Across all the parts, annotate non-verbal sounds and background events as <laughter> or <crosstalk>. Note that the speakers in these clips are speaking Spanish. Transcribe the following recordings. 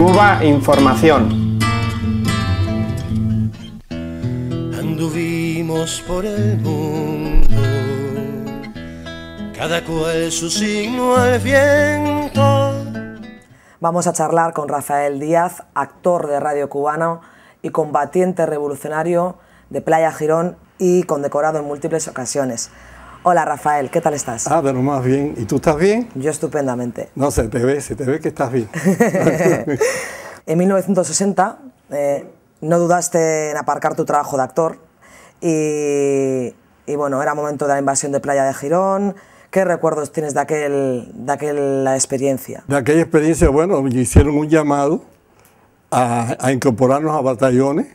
Cuba Información. cada cual su signo viento. Vamos a charlar con Rafael Díaz, actor de Radio Cubano y combatiente revolucionario de Playa Girón y condecorado en múltiples ocasiones. Hola Rafael, ¿qué tal estás? Ah, pero más bien. ¿Y tú estás bien? Yo estupendamente. No, se te ve, se te ve que estás bien. <laughs> en 1960 eh, no dudaste en aparcar tu trabajo de actor y, bueno, era momento de la invasión de Playa de Girón. ¿Qué recuerdos tienes de, aquel, de aquella experiencia? De aquella experiencia, bueno, me hicieron un llamado a, incorporarnos a batallones.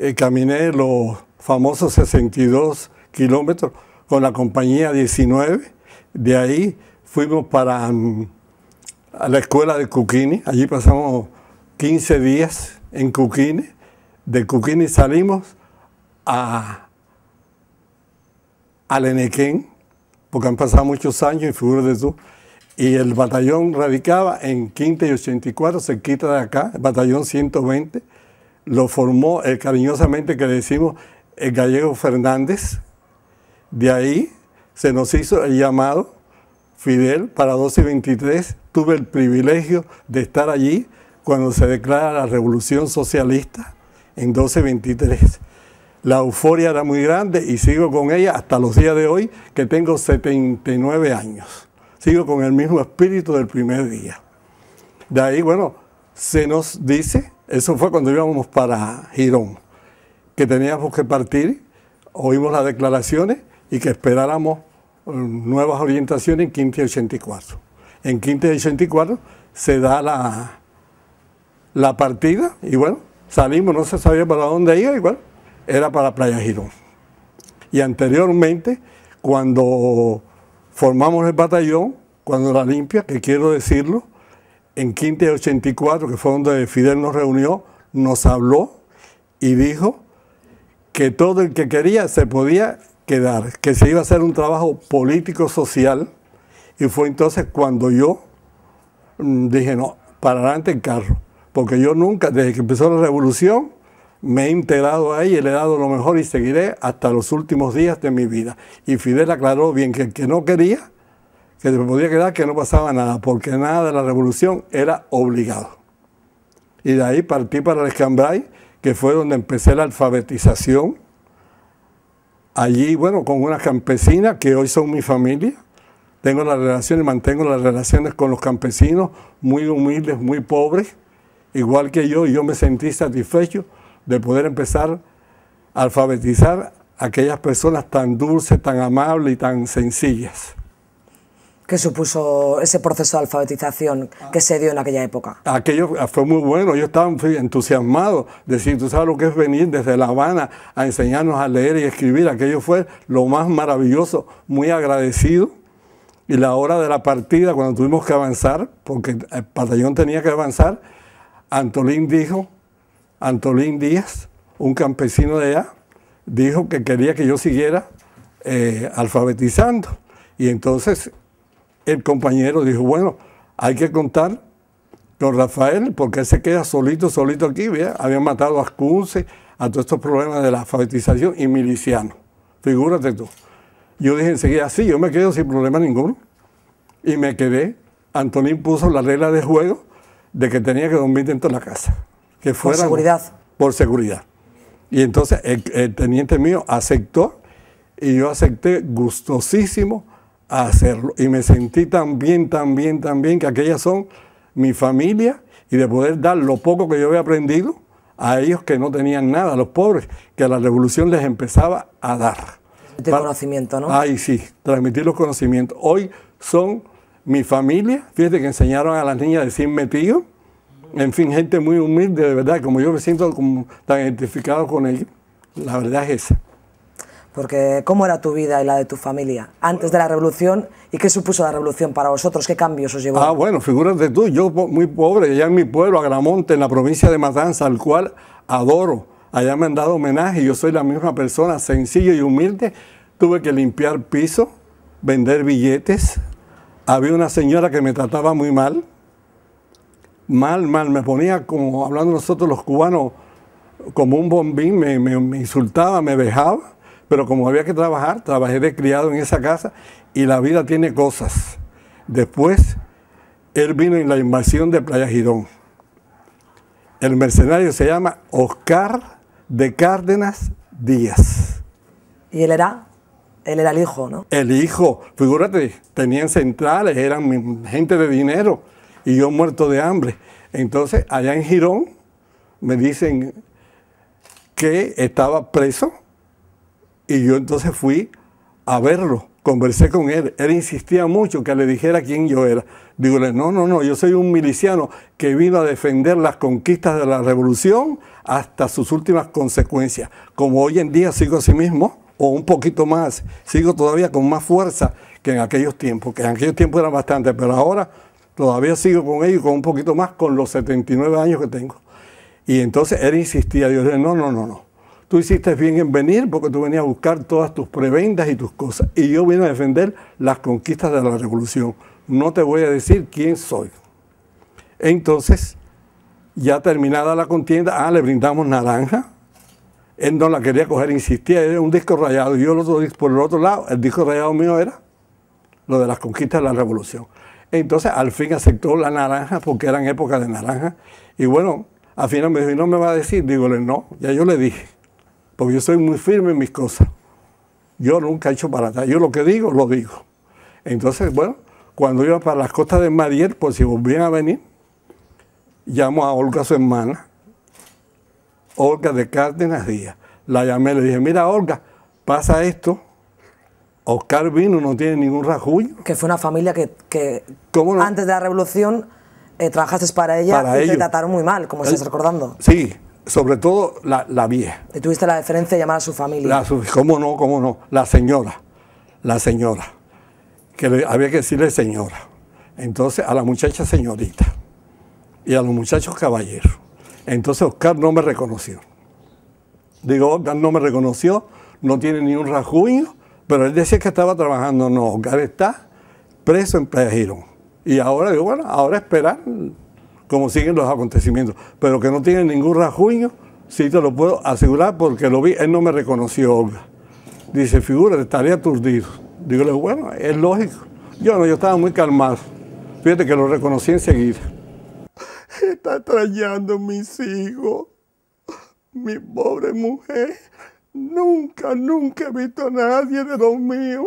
Eh, caminé los famosos 62 kilómetros con la compañía 19. De ahí fuimos para mm, la escuela de Cuquini. Allí pasamos 15 días en Cuquini. De Cuquini salimos a, Lenequén, porque han pasado muchos años y figura de eso. Y el batallón radicaba en Quinta y 84, quita de acá, el batallón 120. Lo formó el eh, cariñosamente que le decimos el gallego Fernández, de ahí se nos hizo el llamado Fidel para 1223. Tuve el privilegio de estar allí cuando se declara la revolución socialista en 1223. La euforia era muy grande y sigo con ella hasta los días de hoy, que tengo 79 años. Sigo con el mismo espíritu del primer día. De ahí, bueno, se nos dice, eso fue cuando íbamos para Girón, que teníamos que partir, oímos las declaraciones y que esperáramos eh, nuevas orientaciones en 1584. En 1584 se da la, la partida y bueno, salimos, no se sabía para dónde iba igual bueno, era para Playa Girón. Y anteriormente, cuando formamos el batallón, cuando la limpia, que quiero decirlo, en 1584, que fue donde Fidel nos reunió, nos habló y dijo que todo el que quería se podía que se iba a hacer un trabajo político-social y fue entonces cuando yo mm, dije, no, para adelante el carro, porque yo nunca, desde que empezó la revolución, me he integrado ahí, y le he dado lo mejor y seguiré hasta los últimos días de mi vida. Y Fidel aclaró bien que el que no quería, que se podía quedar, que no pasaba nada, porque nada de la revolución era obligado. Y de ahí partí para el Escambray, que fue donde empecé la alfabetización allí, bueno, con unas campesinas que hoy son mi familia. Tengo las relaciones, mantengo las relaciones con los campesinos, muy humildes, muy pobres, igual que yo, y yo me sentí satisfecho de poder empezar a alfabetizar a aquellas personas tan dulces, tan amables y tan sencillas que supuso ese proceso de alfabetización ah. que se dio en aquella época? Aquello fue muy bueno, yo estaba entusiasmado, decir, tú sabes lo que es venir desde La Habana a enseñarnos a leer y escribir, aquello fue lo más maravilloso, muy agradecido. Y la hora de la partida, cuando tuvimos que avanzar, porque el batallón tenía que avanzar, Antolín dijo, Antolín Díaz, un campesino de allá, dijo que quería que yo siguiera eh, alfabetizando. Y entonces el compañero dijo, bueno, hay que contar con Rafael porque él se queda solito, solito aquí. Habían matado a Ascunce, a todos estos problemas de la alfabetización y miliciano. Figúrate tú. Yo dije enseguida, sí, yo me quedo sin problema ninguno. Y me quedé. Antonín puso la regla de juego de que tenía que dormir dentro de la casa. Que fuera, por seguridad. Por seguridad. Y entonces el teniente mío aceptó y yo acepté gustosísimo hacerlo. Y me sentí tan bien, tan bien, tan bien, que aquellas son mi familia y de poder dar lo poco que yo había aprendido a ellos que no tenían nada, a los pobres, que a la revolución les empezaba a dar. De conocimiento, ¿no? Ay, sí, transmitir los conocimientos. Hoy son mi familia, fíjate que enseñaron a las niñas de decir metido, en fin, gente muy humilde, de verdad, como yo me siento como tan identificado con ellos, la verdad es esa. Porque ¿cómo era tu vida y la de tu familia antes de la revolución? ¿Y qué supuso la revolución para vosotros? ¿Qué cambios os llevó? Ah, bueno, figúrate tú, yo muy pobre, allá en mi pueblo, Agramonte, en la provincia de Matanza, al cual adoro. Allá me han dado homenaje, yo soy la misma persona, sencillo y humilde. Tuve que limpiar piso, vender billetes. Había una señora que me trataba muy mal. Mal, mal, me ponía como hablando nosotros los cubanos, como un bombín, me, me insultaba, me vejaba pero como había que trabajar, trabajé de criado en esa casa y la vida tiene cosas. Después, él vino en la invasión de Playa Girón. El mercenario se llama Oscar de Cárdenas Díaz. ¿Y él era? Él era el hijo, ¿no? El hijo, figúrate, tenían centrales, eran gente de dinero y yo muerto de hambre. Entonces, allá en Girón me dicen que estaba preso y yo entonces fui a verlo, conversé con él. Él insistía mucho que le dijera quién yo era. Dígole, no, no, no, yo soy un miliciano que vino a defender las conquistas de la revolución hasta sus últimas consecuencias. Como hoy en día sigo a así mismo, o un poquito más, sigo todavía con más fuerza que en aquellos tiempos, que en aquellos tiempos eran bastante, pero ahora todavía sigo con ellos con un poquito más, con los 79 años que tengo. Y entonces él insistía, yo dije, no, no, no, no tú hiciste bien en venir porque tú venías a buscar todas tus prebendas y tus cosas. Y yo vine a defender las conquistas de la revolución. No te voy a decir quién soy. Entonces, ya terminada la contienda, ah, le brindamos naranja. Él no la quería coger, insistía, era un disco rayado. Yo lo otro, por el otro lado, el disco rayado mío era lo de las conquistas de la revolución. Entonces, al fin aceptó la naranja porque eran época de naranja. Y bueno, al final me dijo, ¿y no me va a decir? Dígole, no, ya yo le dije yo soy muy firme en mis cosas. Yo nunca he hecho para atrás. Yo lo que digo, lo digo. Entonces, bueno, cuando iba para las costas de Mariel, pues si volvían a venir, llamo a Olga, su hermana, Olga de Cárdenas Díaz. La llamé, le dije, mira Olga, pasa esto. Oscar vino, no tiene ningún rajullo. Que fue una familia que, antes de la revolución eh, trabajaste para ella y te trataron muy mal, como estás recordando. Sí, sobre todo la, la vieja. ...y tuviste la deferencia de llamar a su familia? ¿Cómo no? ¿Cómo no? La señora, la señora, que había que decirle señora. Entonces a la muchacha señorita y a los muchachos caballeros. Entonces Oscar no me reconoció. Digo, Oscar no me reconoció, no tiene ni un rasguño, pero él decía que estaba trabajando. No, Oscar está preso en Playa Girón. Y ahora digo, bueno, ahora esperar como siguen los acontecimientos, pero que no tienen ningún rajuño, sí te lo puedo asegurar porque lo vi, él no me reconoció, Dice, figura, estaría aturdido. Digo, bueno, es lógico. Yo no, yo estaba muy calmado. Fíjate que lo reconocí enseguida. <laughs> Está trayendo mis hijos. Mi pobre mujer. Nunca, nunca he visto a nadie de los míos.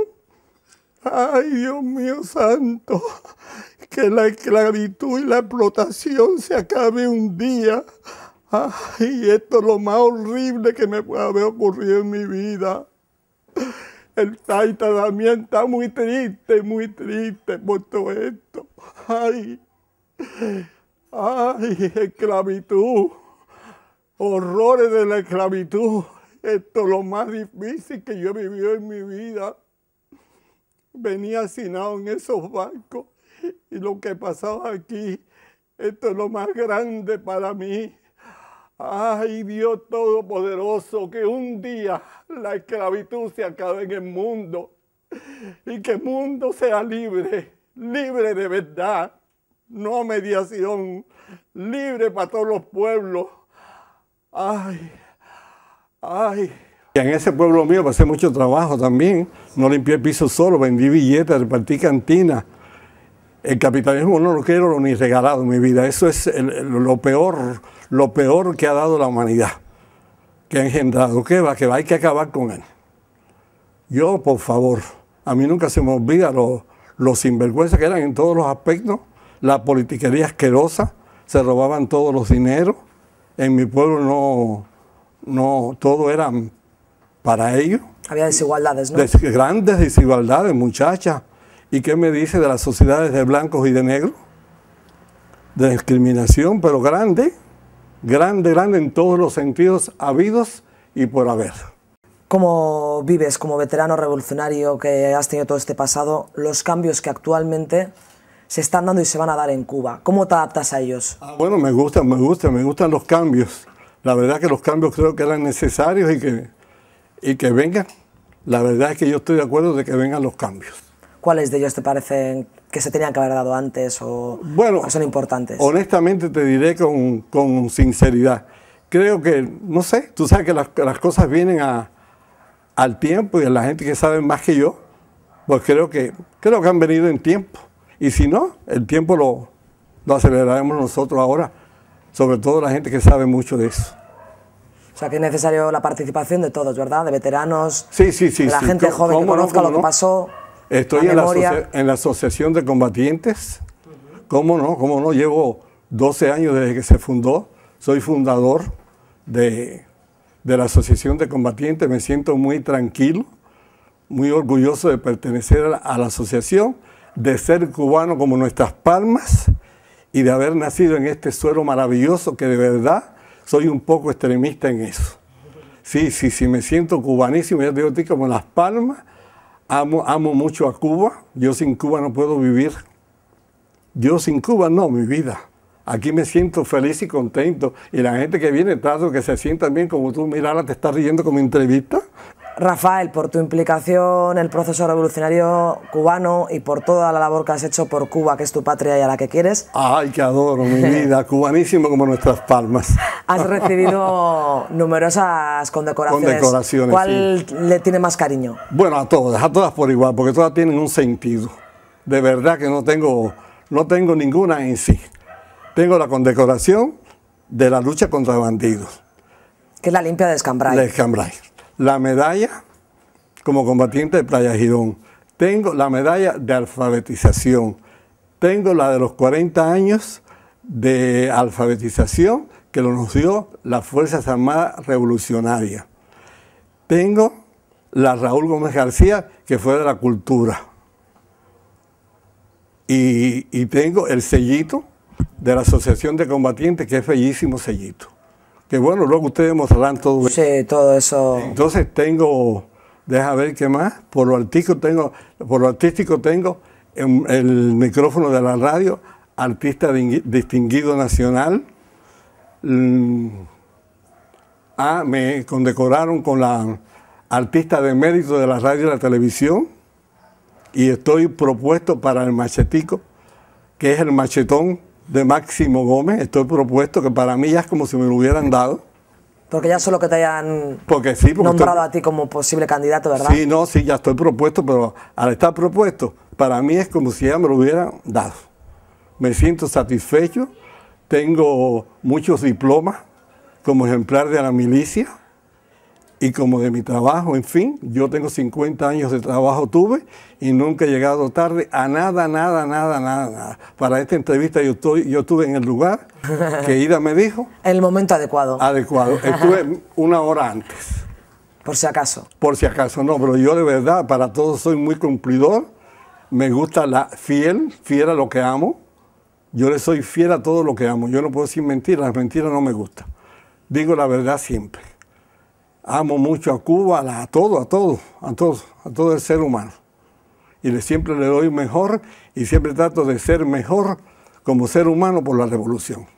Ay, Dios mío santo, que la esclavitud y la explotación se acabe un día. Ay, esto es lo más horrible que me puede haber ocurrido en mi vida. El Saita también está muy triste, muy triste por todo esto. Ay, ay, esclavitud, horrores de la esclavitud. Esto es lo más difícil que yo he vivido en mi vida venía hacinado en esos barcos. y lo que pasaba aquí, esto es lo más grande para mí. Ay Dios Todopoderoso, que un día la esclavitud se acabe en el mundo y que el mundo sea libre, libre de verdad, no mediación, libre para todos los pueblos. Ay, ay. En ese pueblo mío pasé mucho trabajo también. No limpié el piso solo, vendí billetes, repartí cantinas. El capitalismo no lo quiero ni regalado en mi vida. Eso es lo peor, lo peor que ha dado la humanidad, que ha engendrado. ¿Qué va? Que hay que acabar con él. Yo, por favor, a mí nunca se me olvida los sinvergüenzas que eran en todos los aspectos, la politiquería asquerosa, se robaban todos los dineros. En mi pueblo no, no, todo eran para ello... Había desigualdades, ¿no? grandes desigualdades, muchachas. ¿Y qué me dice de las sociedades de blancos y de negros? De discriminación, pero grande, grande, grande en todos los sentidos habidos y por haber. ¿Cómo vives como veterano revolucionario que has tenido todo este pasado los cambios que actualmente se están dando y se van a dar en Cuba? ¿Cómo te adaptas a ellos? Ah, bueno, me gustan, me gustan, me gustan los cambios. La verdad que los cambios creo que eran necesarios y que y que vengan. La verdad es que yo estoy de acuerdo de que vengan los cambios. ¿Cuáles de ellos te parecen que se tenían que haber dado antes o, bueno, son importantes? Honestamente te diré con, sinceridad. Creo que, no sé, tú sabes que las, cosas vienen al tiempo y a la gente que sabe más que yo, pues creo que, creo que han venido en tiempo. Y si no, el tiempo lo, lo aceleraremos nosotros ahora, sobre todo la gente que sabe mucho de eso. O sea, que es necesario la participación de todos, ¿verdad? De veteranos, de la gente joven que conozca lo que pasó. Estoy en, la en, la Asociación de Combatientes. ¿Cómo no? ¿Cómo no? Llevo 12 años desde que se fundó. Soy fundador de, de la Asociación de Combatientes. Me siento muy tranquilo, muy orgulloso de pertenecer a la asociación, de ser cubano como nuestras palmas y de haber nacido en este suelo maravilloso que de verdad soy un poco extremista en eso. Sí, sí, sí, me siento cubanísimo, te digo, estoy como Las Palmas, amo, amo mucho a Cuba, yo sin Cuba no puedo vivir. Yo sin Cuba no, mi vida. Aquí me siento feliz y contento. Y la gente que viene, trato que se sientan bien como tú, mira, ahora te estás riendo con como entrevista. Rafael, por tu implicación en el proceso revolucionario cubano y por toda la labor que has hecho por Cuba, que es tu patria y a la que quieres. ¡Ay, que adoro mi <laughs> vida! Cubanísimo como nuestras palmas. Has recibido numerosas condecoraciones. ¿Cuál le tiene más cariño? Bueno, a todas, a todas por igual, porque todas tienen un sentido. De verdad que no tengo, no tengo ninguna en sí. Tengo la condecoración de la lucha contra bandidos. Que es la limpia de De Escambray la medalla como combatiente de Playa Girón, tengo la medalla de alfabetización, tengo la de los 40 años de alfabetización que nos dio las Fuerzas Armadas Revolucionarias. Tengo la Raúl Gómez García, que fue de la cultura. Y, y tengo el sellito de la Asociación de Combatientes, que es bellísimo sellito que bueno, luego ustedes mostrarán todo. Sí, todo eso. Entonces tengo, deja ver qué más, por lo artístico tengo, por lo artístico tengo el micrófono de la radio, artista distinguido nacional. Mm. Ah, me condecoraron con la artista de mérito de la radio y la televisión y estoy propuesto para el machetico, que es el machetón de Máximo Gómez, estoy propuesto que para mí ya es como si me lo hubieran dado. Porque ya solo que te hayan porque nombrado a ti como posible candidato, ¿verdad? Sí, no, sí, ya estoy propuesto, pero al estar propuesto, para mí es como si ya me lo hubieran dado. Me siento satisfecho, tengo muchos diplomas como ejemplar de la milicia y como de mi trabajo, en fin, yo tengo 50 años de trabajo tuve y nunca he llegado tarde a nada, nada, nada, nada, Para esta entrevista yo, estoy, yo estuve en el lugar que <laughs> Ida me dijo. En el momento adecuado. Adecuado. Estuve <laughs> una hora antes. Por si acaso. Por si acaso, no, pero yo de verdad para todos soy muy cumplidor. Me gusta la fiel, fiel a lo que amo. Yo le soy fiel a todo lo que amo. Yo no puedo decir mentiras, las mentiras no me gustan. Digo la verdad siempre amo mucho a Cuba, a todo, a todo, a todo, a todo el ser humano. Y le, siempre le doy mejor y siempre trato de ser mejor como ser humano por la revolución.